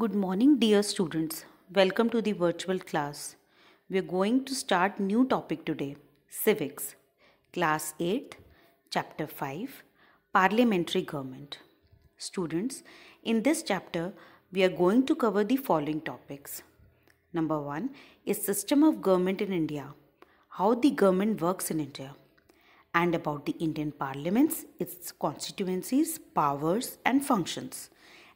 Good morning dear students. Welcome to the virtual class. We are going to start new topic today, Civics, Class 8, Chapter 5, Parliamentary Government. Students, in this chapter, we are going to cover the following topics. Number 1 is System of Government in India, how the government works in India, and about the Indian parliaments, its constituencies, powers and functions.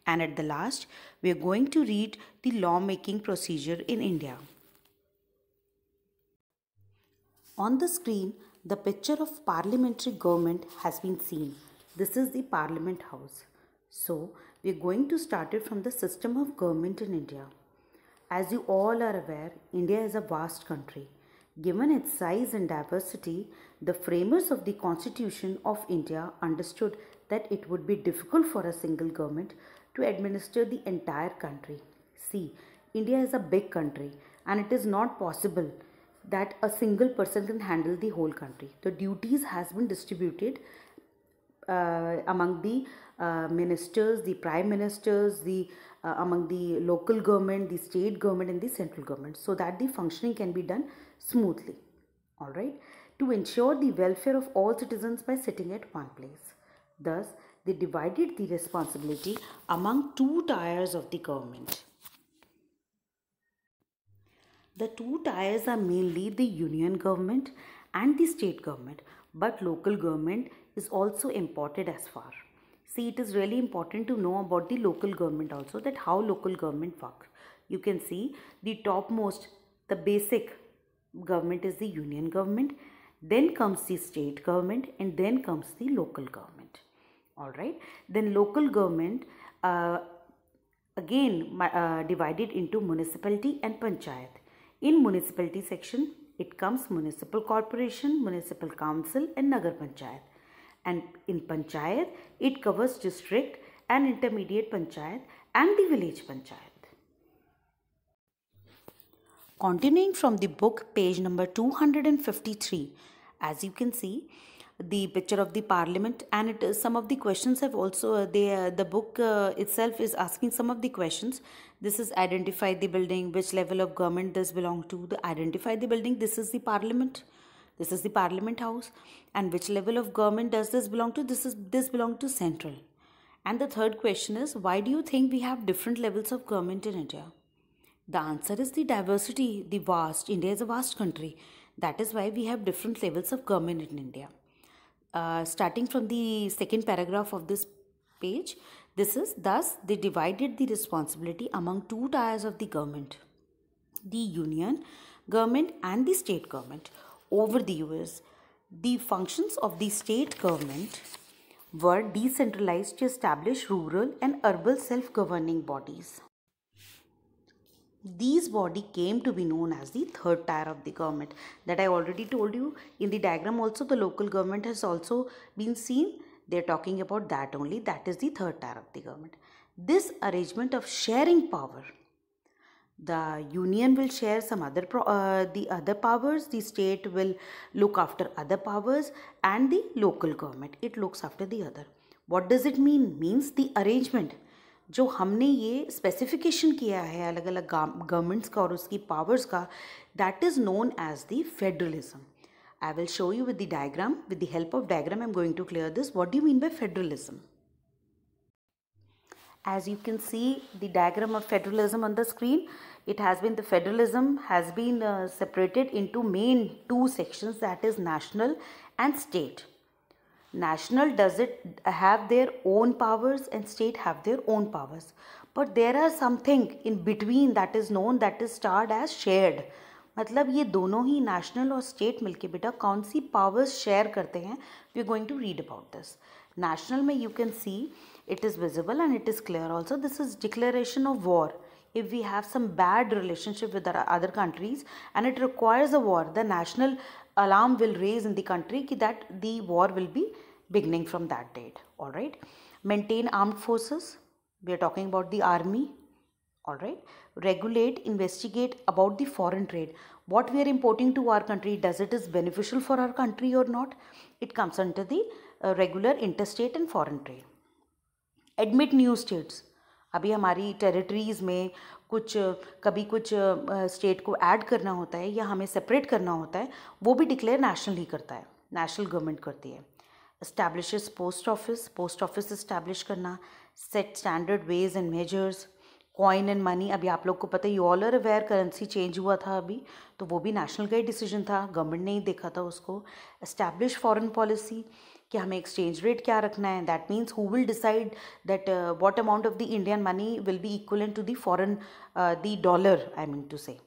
And at the last, we are going to read the lawmaking procedure in India. On the screen, the picture of parliamentary government has been seen. This is the parliament house. So, we are going to start it from the system of government in India. As you all are aware, India is a vast country. Given its size and diversity, the framers of the Constitution of India understood that it would be difficult for a single government to administer the entire country. See, India is a big country and it is not possible that a single person can handle the whole country. The duties has been distributed uh, among the uh, ministers, the prime ministers, the uh, among the local government, the state government and the central government so that the functioning can be done smoothly. All right. To ensure the welfare of all citizens by sitting at one place. Thus, they divided the responsibility among two tiers of the government. The two tiers are mainly the union government and the state government, but local government is also imported as far. See, it is really important to know about the local government also that how local government works. You can see the topmost, the basic government is the union government, then comes the state government and then comes the local government all right then local government uh, again uh, divided into municipality and panchayat in municipality section it comes municipal corporation municipal council and nagar panchayat and in panchayat it covers district and intermediate panchayat and the village panchayat Continuing from the book, page number 253, as you can see, the picture of the parliament and it, some of the questions have also uh, they, uh, the book uh, itself is asking some of the questions this is identify the building which level of government does belong to the identify the building this is the parliament this is the parliament house and which level of government does this belong to this is this belong to central and the third question is why do you think we have different levels of government in india the answer is the diversity the vast india is a vast country that is why we have different levels of government in india uh, starting from the second paragraph of this page this is thus they divided the responsibility among two tiers of the government the union government and the state government over the US the functions of the state government were decentralized to establish rural and urban self-governing bodies these body came to be known as the third tier of the government that i already told you in the diagram also the local government has also been seen they are talking about that only that is the third tier of the government this arrangement of sharing power the union will share some other uh, the other powers the state will look after other powers and the local government it looks after the other what does it mean means the arrangement जो हमने ये specification किया है अलग अलग governments का और उसकी पावर्स का that is known as the federalism I will show you with the diagram with the help of diagram I am going to clear this what do mean by federalism as you can see the diagram of federalism on the screen it has been the federalism has been separated into main two sections that is national and state national does it have their own powers and state have their own powers but there are something in between that is known that is starred as shared मतलब ये दोनों ही national और state मिलके बेटा कौन सी powers share करते हैं we are going to read about this national में you can see it is visible and it is clear also this is declaration of if we have some bad relationship with our other countries and it requires a war the national alarm will raise in the country that the war will be beginning from that date all right maintain armed forces we are talking about the army all right regulate investigate about the foreign trade what we are importing to our country does it is beneficial for our country or not it comes under the uh, regular interstate and foreign trade admit new states अभी हमारी territories में कुछ कभी कुछ state को add करना होता है या हमें सेपरेट करना होता है वो भी डिक्लेयर नेशनल ही करता है नेशनल गवर्नमेंट करती है establishes post office, post office establish करना, set standard ways and measures, coin and money अभी आप लोग को पता है you all are aware currency change हुआ था अभी तो वो भी नेशनल का ही डिसीजन था गवर्नमेंट ने ही देखा था उसको इस्टेब्लिश फॉरेन पॉलिसी कि हमें एक्सचेंज रेट क्या रखना है that means who will decide that what amount of the Indian money will be equivalent to the foreign the dollar I mean to say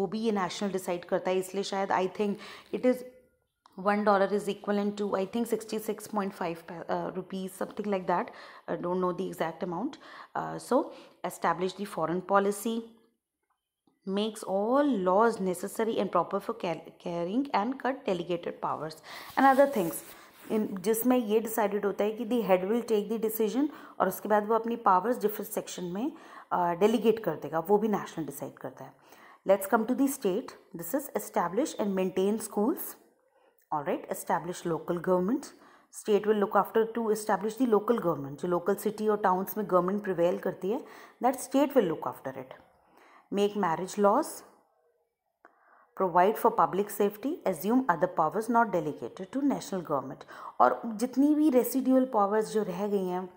वो भी ये नेशनल डिसाइड करता है इसलिए शायद I think it is one dollar is equivalent to I think 66.5 uh, rupees something like that I don't know the exact amount uh, so establish the foreign policy makes all laws necessary and proper for carrying and cut delegated powers and other things in just may ye decided hota the head will take the decision or uske baad wo apni powers different section mein uh, delegate kar dega wo bhi national decide karta let's come to the state this is establish and maintain schools all right establish local government state will look after to establish the local government जो local city और towns में government prevail करती है that state will look after it make marriage laws provide for public safety assume other powers not delegated to national government और जितनी भी residual powers जो रह गई हैं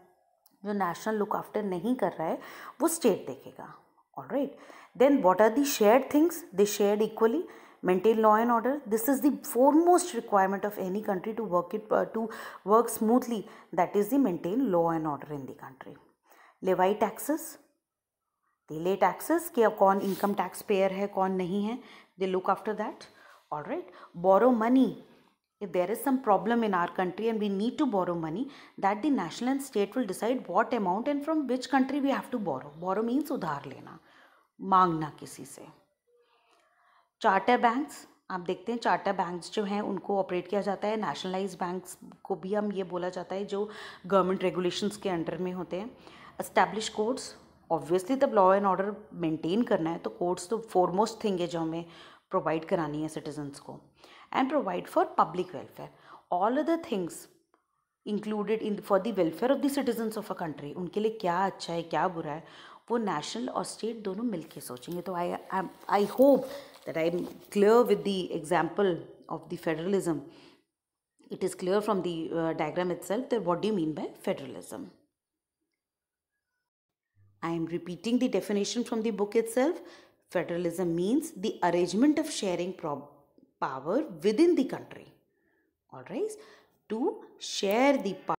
जो नेशनल लुक आफ्टर नहीं कर रहा है वो स्टेट देखेगा all right then what are the share things they share equally maintain law and order this is the foremost requirement of any country to work it uh, to work smoothly that is the maintain law and order in the country levy taxes they lay taxes कि अब कौन income tax payer है कौन नहीं है they look after that all right borrow money if there is some problem in our country and we need to borrow money that the national and state will decide what amount and from which country we have to borrow borrow means udhar lena मांगना किसी से charter banks आप देखते हैं charter banks जो हैं उनको operate किया जाता है नेशनलाइज बैंक्स को भी हम ये बोला जाता है जो गवर्नमेंट रेगुलेशंस के अंडर में होते हैं इस्टेब्लिश कोर्ट्स ऑब्वियसली तब लॉ एंड ऑर्डर मेंटेन करना है तो कोर्ट्स तो फॉरमोस्ट थिंग है जो हमें प्रोवाइड करानी है सिटीजन्स को and provide for public welfare all other things included in for the welfare of the citizens of a country उनके लिए क्या अच्छा है क्या बुरा है वो नेशनल और स्टेट दोनों मिलके सोचेंगे तो I I hope that I'm clear with the example of the federalism. It is clear from the uh, diagram itself that what do you mean by federalism? I am repeating the definition from the book itself. Federalism means the arrangement of sharing power within the country. Alright, to share the power.